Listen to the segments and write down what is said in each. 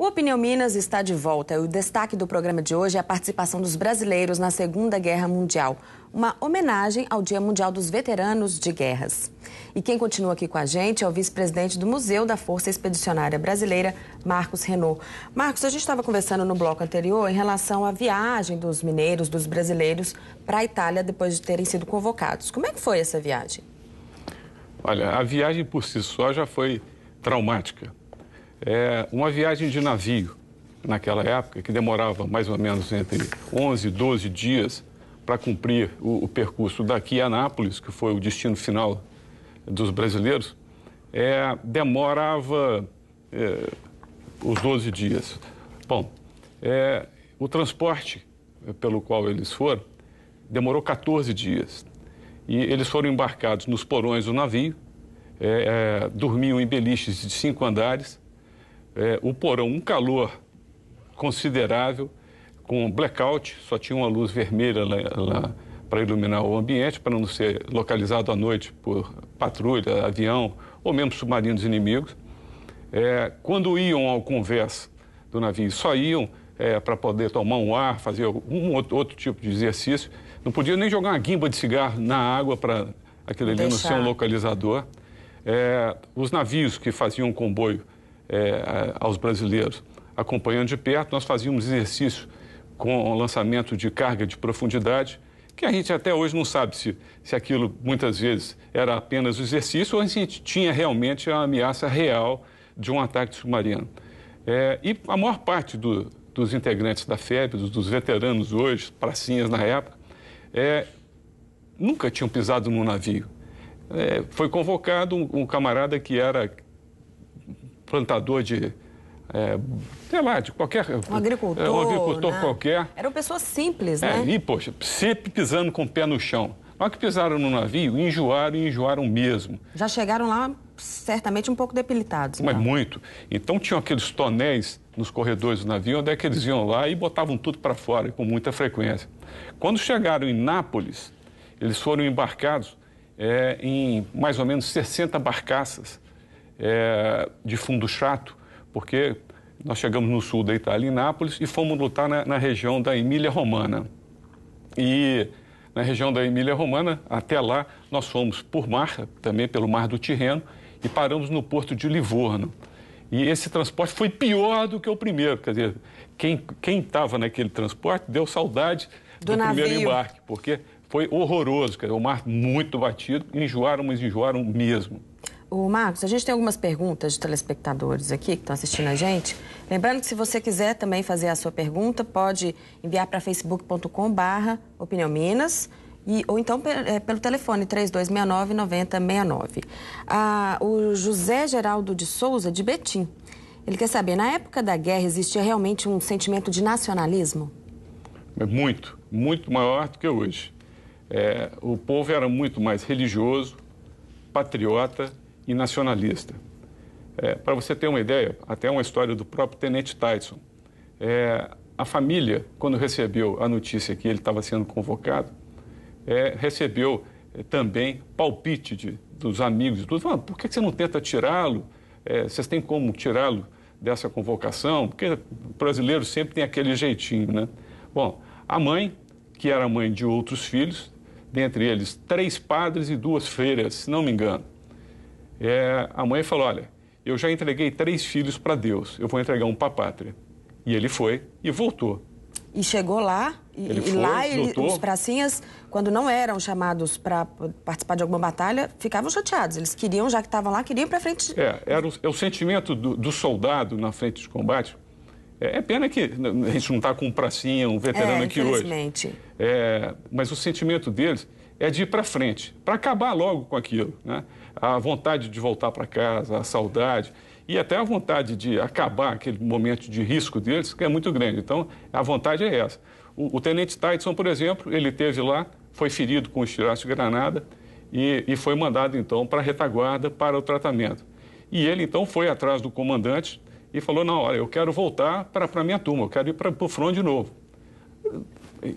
O Opinião Minas está de volta e o destaque do programa de hoje é a participação dos brasileiros na Segunda Guerra Mundial, uma homenagem ao Dia Mundial dos Veteranos de Guerras. E quem continua aqui com a gente é o vice-presidente do Museu da Força Expedicionária Brasileira, Marcos Renault. Marcos, a gente estava conversando no bloco anterior em relação à viagem dos mineiros, dos brasileiros para a Itália depois de terem sido convocados. Como é que foi essa viagem? Olha, a viagem por si só já foi traumática é, uma viagem de navio, naquela época, que demorava mais ou menos entre 11 e 12 dias para cumprir o, o, percurso daqui a Anápolis, que foi o destino final dos brasileiros, é, demorava é, os 12 dias. Bom, é, o transporte pelo qual eles foram demorou 14 dias. E eles foram embarcados nos porões do navio, é, é, dormiam em beliches de cinco andares é, o porão, um calor considerável, com blackout, só tinha uma luz vermelha lá, lá para iluminar o ambiente, para não ser localizado à noite por patrulha, avião ou mesmo submarinos inimigos. É, quando iam ao convés do navio, só iam é, para poder tomar um ar, fazer um outro, outro, tipo de exercício. Não podia nem jogar uma guimba de cigarro na água para aquele ali Deixar. não ser um localizador. É, os navios que faziam comboio é, aos brasileiros. Acompanhando de perto, nós fazíamos exercício com o lançamento de carga de profundidade, que a gente até hoje não sabe se, se aquilo muitas vezes era apenas o exercício ou se a gente tinha realmente a ameaça real de um ataque submarino. É, e a maior parte do, dos integrantes da FEB, dos, dos veteranos hoje, pracinhas na época, é, nunca tinham pisado num navio. É, foi convocado um, um, camarada que era plantador de é, sei lá, de qualquer. Um agricultor. É, um agricultor né? qualquer. Eram pessoas simples, né? É, e, poxa, sempre pisando com o pé no chão. Na hora é que pisaram no navio, enjoaram e enjoaram mesmo. Já chegaram lá certamente um pouco depilitados Mas então. muito. Então tinham aqueles tonéis nos corredores do navio, onde é que eles iam lá e botavam tudo para fora, com muita frequência. Quando chegaram em Nápoles, eles foram embarcados é, em mais ou menos 60 barcaças é, de fundo chato, porque nós chegamos no sul da Itália, em Nápoles, e fomos lutar na, na região da Emília-Romana. E na região da Emília-Romana, até lá, nós fomos por mar, também pelo Mar do Tirreno, e paramos no porto de Livorno. E esse transporte foi pior do que o primeiro. Quer dizer, quem estava naquele transporte deu saudade do, do primeiro embarque, porque foi horroroso. Quer dizer, o mar muito batido, enjoaram, mas enjoaram mesmo. O Marcos, a gente tem algumas perguntas de telespectadores aqui que estão assistindo a gente. Lembrando que se você quiser também fazer a sua pergunta, pode enviar para facebook.com Opinião Minas e, ou então é, pelo telefone 3269-9069. Ah, o José Geraldo de Souza, de Betim. Ele quer saber, na época da guerra existia realmente um sentimento de nacionalismo? É muito, muito maior do que hoje. É, o povo era muito mais religioso, patriota e nacionalista. É, Para você ter uma ideia, até uma história do próprio Tenente Tyson. É, a família, quando recebeu a notícia que ele estava sendo convocado, é, recebeu é, também palpite de, dos amigos, tudo. ah, por que você não tenta tirá-lo? É, vocês têm como tirá-lo dessa convocação? Porque o brasileiro sempre tem aquele jeitinho, né? Bom, a mãe, que era mãe de outros filhos, dentre eles três padres e duas freiras, se não me engano, é, a mãe falou: Olha, eu já entreguei três filhos para Deus, eu vou entregar um para a pátria. E ele foi e voltou. E chegou lá, e, ele foi, lá ele, os pracinhas, quando não eram chamados para participar de alguma batalha, ficavam chateados. Eles queriam, já que estavam lá, queriam ir para frente. É, era o, é o sentimento do, do, soldado na frente de combate. É, é pena que a gente não está com um pracinha, um veterano é, aqui hoje. É, mas o sentimento deles é de ir para frente, para acabar logo com aquilo, né? a vontade de voltar para casa, a saudade e até a vontade de acabar aquele momento de risco deles, que é muito grande. Então, a vontade é essa. O, o tenente Tyson, por exemplo, ele teve lá, foi ferido com estilhaço de granada e, e foi mandado então para a retaguarda para o tratamento. E ele então foi atrás do comandante e falou: Não, olha, eu quero voltar para a minha turma, eu quero ir para o front de novo.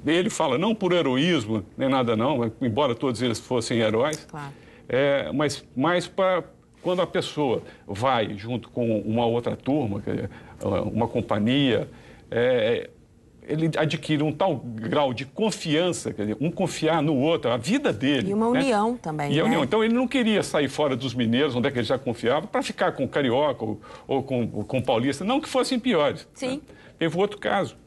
Ele fala, não por heroísmo, nem nada não, embora todos eles fossem heróis, claro é, mas mais para quando a pessoa vai junto com uma outra turma, uma companhia, é, é, ele adquire um tal grau de confiança, quer dizer, um confiar no outro, a vida dele. E uma né? união né? também. E né? a união. Então ele não queria sair fora dos mineiros, onde é que ele já confiava, para ficar com o carioca ou, ou com, com o paulista, não que fossem piores. Né? Sim. Né? Teve outro caso.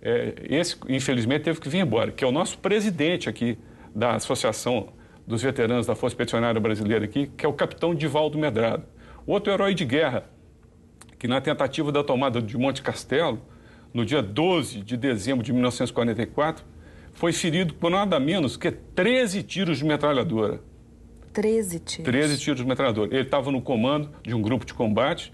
É, esse, infelizmente, teve que vir embora, que é o nosso presidente aqui da Associação dos veteranos da Força Peticionária Brasileira aqui, que é o capitão Divaldo Medrado. Outro herói de guerra, que na tentativa da tomada de Monte Castelo, no dia 12 de dezembro de 1944, foi ferido por nada menos que 13 tiros de metralhadora. 13 tiros? 13 tiros de metralhadora. Ele estava no comando de um grupo de combate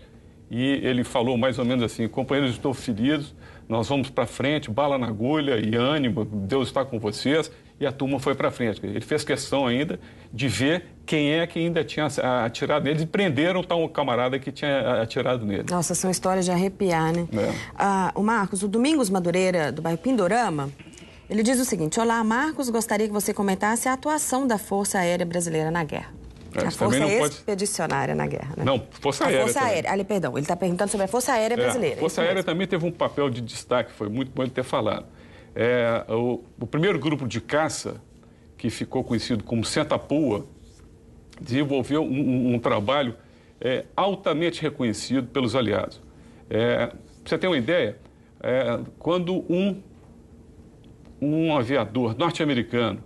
e ele falou mais ou menos assim: companheiros, estou ferido, nós vamos para frente, bala na agulha e ânimo, Deus está com vocês e a turma foi para frente. Ele fez questão ainda de ver quem é que ainda tinha atirado neles e prenderam tal camarada que tinha atirado nele. Nossa, são histórias de arrepiar, né? É. Ah, o Marcos, o Domingos Madureira, do bairro Pindorama, ele diz o seguinte: Olá, Marcos, gostaria que você comentasse a atuação da Força Aérea Brasileira na guerra. É, a Força não Expedicionária pode... na guerra, né? Não, Força a Aérea. Força Aérea. Ali, perdão, ele está perguntando sobre a Força Aérea é, Brasileira. É, a Força Aérea mesmo. também teve um papel de destaque, foi muito bom ele ter falado. É, o, o, primeiro grupo de caça, que ficou conhecido como Sentapua, desenvolveu um, um, um trabalho é, altamente reconhecido pelos aliados. É, você tem uma ideia, é, quando um, um aviador norte-americano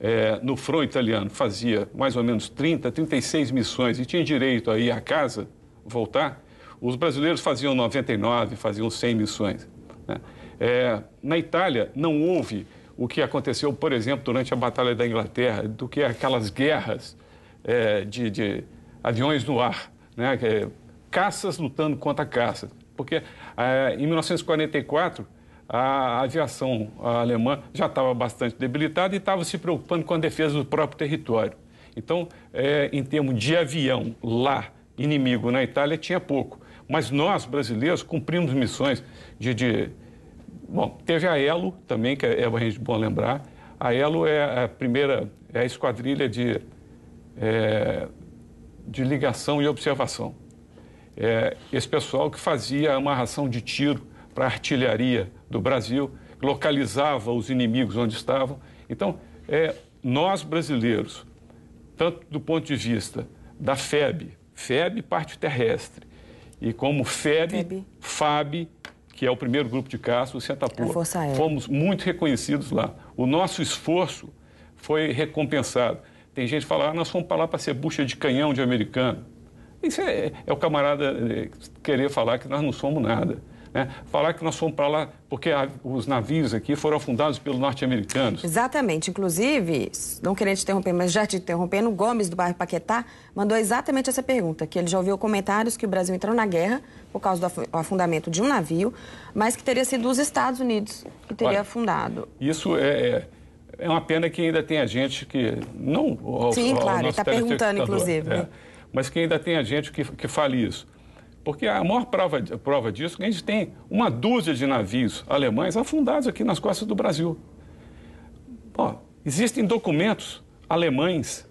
é, no front italiano fazia mais ou menos 30, 36 missões e tinha direito a ir à casa, voltar, os brasileiros faziam 99, faziam 100 missões. Né? É, na Itália, não houve o que aconteceu, por exemplo, durante a Batalha da Inglaterra, do que aquelas guerras é, de, de, aviões no ar, né? É, caças lutando contra caças. Porque é, em 1944, a aviação alemã já estava bastante debilitada e estava se preocupando com a defesa do próprio território. Então, é, em termos de avião lá, inimigo na Itália, tinha pouco. Mas nós, brasileiros, cumprimos missões de, de Bom, teve a ELO também, que é, é bom lembrar. A ELO é a primeira, é a esquadrilha de, é, de ligação e observação. É, esse pessoal que fazia a amarração de tiro para a artilharia do Brasil, localizava os inimigos onde estavam. Então, é, nós brasileiros, tanto do ponto de vista da FEB, FEB parte terrestre, e como FEB, FEB. FAB, que é o primeiro grupo de casos, se atapou. Fomos muito reconhecidos lá. O nosso esforço foi recompensado. Tem gente que fala, ah, nós fomos para lá para ser bucha de canhão de americano. Isso é, é o camarada é, querer falar que nós não somos nada. Né? Falar que nós fomos para lá porque a, os navios aqui foram afundados pelos norte-americanos. Exatamente. Inclusive, não querendo te interromper, mas já te interrompendo, Gomes, do bairro Paquetá, mandou exatamente essa pergunta, que ele já ouviu comentários que o Brasil entrou na guerra por causa do afundamento de um navio, mas que teria sido os Estados Unidos que teria Olha, afundado. Isso é, é... É uma pena que ainda tem a gente que não. Sim, ao, ao claro, está perguntando, inclusive. É, né? mas que ainda tem a gente que, que fale isso. Porque a maior prova, prova disso é que a gente tem uma dúzia de navios alemães afundados aqui nas costas do Brasil. Bom, existem documentos alemães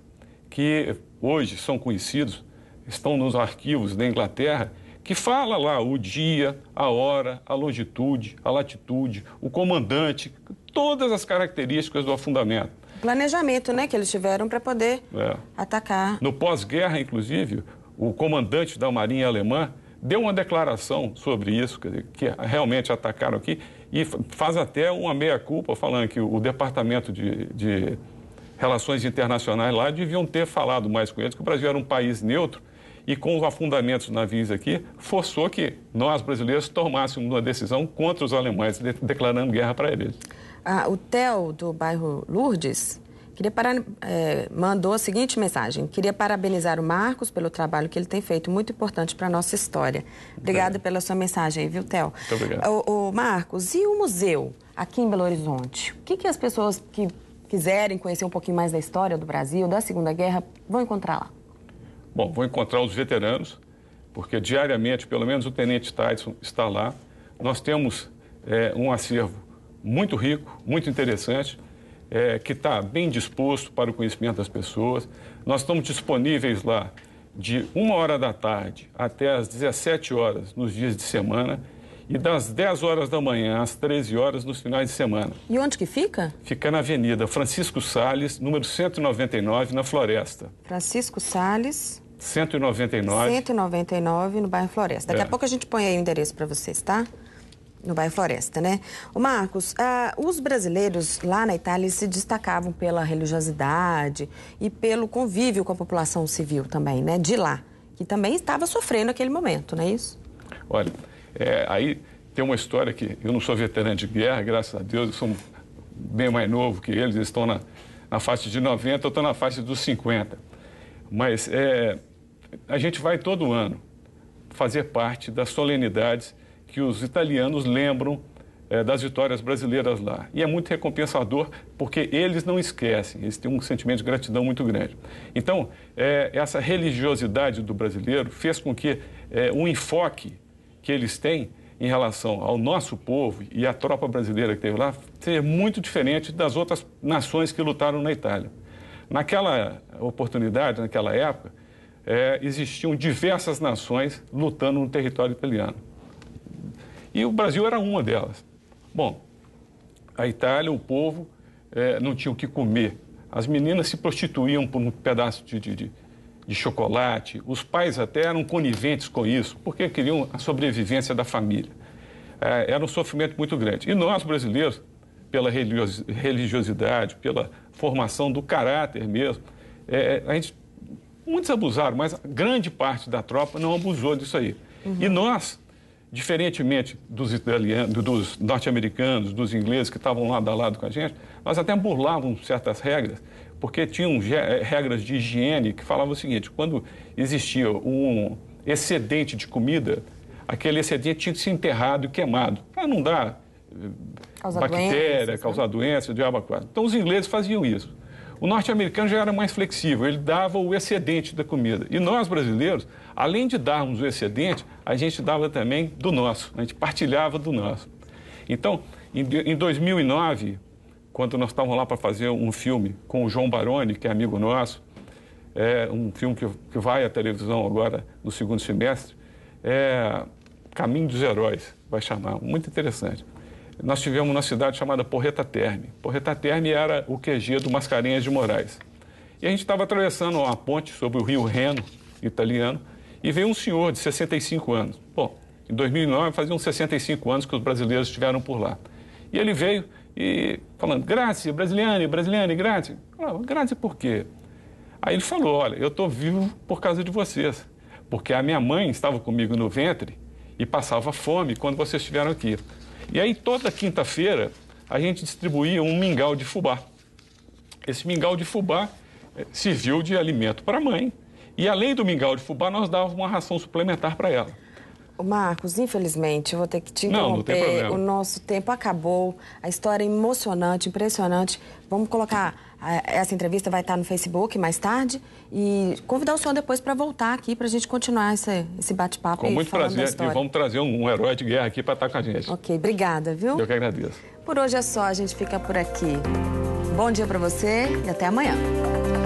que hoje são conhecidos, estão nos arquivos da Inglaterra, que fala lá o dia, a hora, a longitude, a latitude, o comandante, todas as características do afundamento. Planejamento, né, que eles tiveram para poder é. atacar. No pós-guerra, inclusive, o comandante da Marinha Alemã deu uma declaração sobre isso, que realmente atacaram aqui, e faz até uma meia-culpa falando que o Departamento de, de Relações Internacionais lá deviam ter falado mais com eles, que o Brasil era um país neutro e com os afundamentos dos navios aqui, forçou que nós brasileiros tomássemos uma decisão contra os alemães, declarando guerra para eles. Ah, o Theo, do bairro Lourdes, Queria para, é, mandou a seguinte mensagem: queria parabenizar o Marcos pelo trabalho que ele tem feito, muito importante para a nossa história. Obrigada é. pela sua mensagem viu, Theo? Muito obrigado. O, o, Marcos, e o museu aqui em Belo Horizonte? O que, que as pessoas que quiserem conhecer um pouquinho mais da história do Brasil, da Segunda Guerra, vão encontrar lá? Bom, vão encontrar os veteranos, porque diariamente, pelo menos o Tenente Tyson está lá. Nós temos é, um acervo muito rico, muito interessante é, que está bem disposto para o conhecimento das pessoas. Nós estamos disponíveis lá de uma hora da tarde até às 17 horas nos dias de semana e das 10 horas da manhã às 13 horas nos finais de semana. E onde que fica? Fica na Avenida Francisco Sales, número 199, na Floresta. Francisco Sales, 199. 199 no bairro Floresta. Daqui é. a pouco a gente põe aí o endereço para vocês, tá? no bairro Floresta, né? O Marcos, ah, os brasileiros lá na Itália se destacavam pela religiosidade e pelo convívio com a população civil também, né? De lá, que também estava sofrendo naquele momento, não é isso? Olha, é, aí tem uma história que eu não sou veterano de guerra, graças a Deus, eu sou bem mais novo que eles, eles estão na, na faixa de 90, eu estou na faixa dos 50. Mas é, a gente vai todo ano fazer parte das solenidades que os italianos lembram é, das vitórias brasileiras lá. E é muito recompensador, porque eles não esquecem, eles têm um sentimento de gratidão muito grande. Então, é, essa religiosidade do brasileiro fez com que é, enfoque que eles têm em relação ao nosso povo e à tropa brasileira que teve lá seja muito diferente das outras nações que lutaram na Itália. Naquela oportunidade, naquela época, é, existiam diversas nações lutando no território italiano. E o Brasil era uma delas. Bom, a Itália, o povo é, não tinha o que comer. As meninas se prostituíam por um pedaço de, de, de, de chocolate. Os pais até eram coniventes com isso, porque queriam a sobrevivência da família. É, era um sofrimento muito grande. E nós, brasileiros, pela religiosidade, pela formação do caráter mesmo, é, a gente, muitos abusaram, mas grande parte da tropa não abusou disso aí. Uhum. E nós diferentemente dos italianos, dos norte-americanos, dos ingleses que estavam lado a lado com a gente, nós até burlavam certas regras, porque tinham eh, regras de higiene que falavam o seguinte: quando existia um excedente de comida, aquele excedente tinha que ser enterrado e queimado, para não dar eh, causar bactéria, doenças, né? causar né? doença, diabo quatro. Então os ingleses faziam isso. O norte-americano já era mais flexível, ele dava o excedente da comida. E nós, brasileiros, além de darmos o excedente, a gente dava também do nosso, a gente partilhava do nosso. Então, em 2009, quando nós estávamos lá para fazer um filme com o João Baroni, que é amigo nosso, é um filme que, que vai à televisão agora no segundo semestre, é Caminho dos Heróis, vai chamar, muito interessante nós tivemos uma cidade chamada Porreta Terme. Porreta Terme era o QG do Mascarenhas de Moraes. E a gente estava atravessando uma ponte sobre o rio Reno, italiano, e veio um senhor de 65 anos. Bom, em 2009 faziam 65 anos que os brasileiros estiveram por lá. E ele veio e falando, grazie, brasiliane, brasiliane, grazie. Ah, grazie por quê? Aí ele falou, olha, eu estou vivo por causa de vocês, porque a minha mãe estava comigo no ventre e passava fome quando vocês estiveram aqui. E aí, toda quinta-feira, a gente distribuía um mingau de fubá. Esse mingau de fubá eh, serviu de alimento para a mãe. E além do mingau de fubá, nós dávamos uma ração suplementar para ela. Marcos, infelizmente, eu vou ter que te interromper. Não, não tem problema. O nosso tempo acabou. A história é emocionante, impressionante. Vamos colocar essa entrevista vai estar no Facebook mais tarde e convidar o senhor depois para voltar aqui para a gente continuar esse, esse bate-papo. Com muito prazer e vamos trazer um, um, herói de guerra aqui para estar com a gente. Ok, obrigada, viu? Eu que agradeço. Por hoje é só, a gente fica por aqui. Bom dia para você e até amanhã.